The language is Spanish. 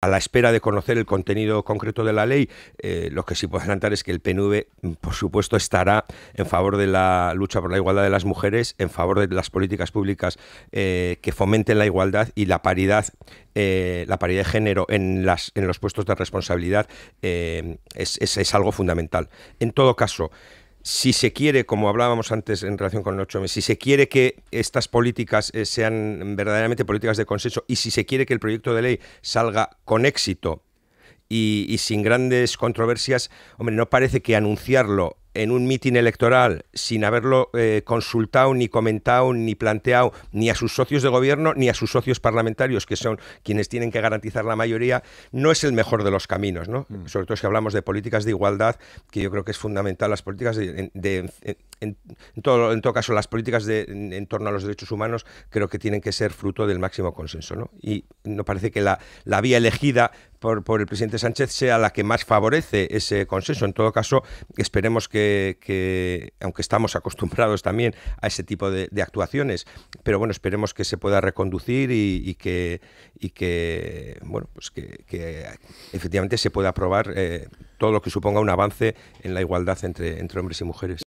a la espera de conocer el contenido concreto de la ley, eh, lo que sí puedo adelantar es que el PNV, mm, por supuesto, estará en favor de la lucha por la igualdad de las mujeres, en favor de las políticas públicas eh, que fomenten la igualdad y la paridad, eh, la paridad de género en, las, en los puestos de responsabilidad es, es algo fundamental. En todo caso, si se quiere, como hablábamos antes en relación con el 8M, si se quiere que estas políticas eh, sean verdaderamente políticas de consenso y si se quiere que el proyecto de ley salga con éxito y, y sin grandes controversias, hombre, no parece que anunciarlo en un mitin electoral sin haberlo eh, consultado, ni comentado, ni planteado, ni a sus socios de gobierno, ni a sus socios parlamentarios, que son quienes tienen que garantizar la mayoría, no es el mejor de los caminos, ¿no? Mm. Sobre todo si hablamos de políticas de igualdad, que yo creo que es fundamental, las políticas de, en, todo, en todo caso, las políticas en, torno a los derechos humanos creo que tienen que ser fruto del máximo consenso, Y no parece que la, la vía elegida por, el presidente Sánchez sea la que más favorece ese consenso. En todo caso, esperemos que, aunque estamos acostumbrados también a ese tipo de, actuaciones, pero bueno, esperemos que se pueda reconducir y, que, que, bueno, pues que, efectivamente se pueda aprobar eh, todo lo que suponga un avance en la igualdad entre hombres y mujeres.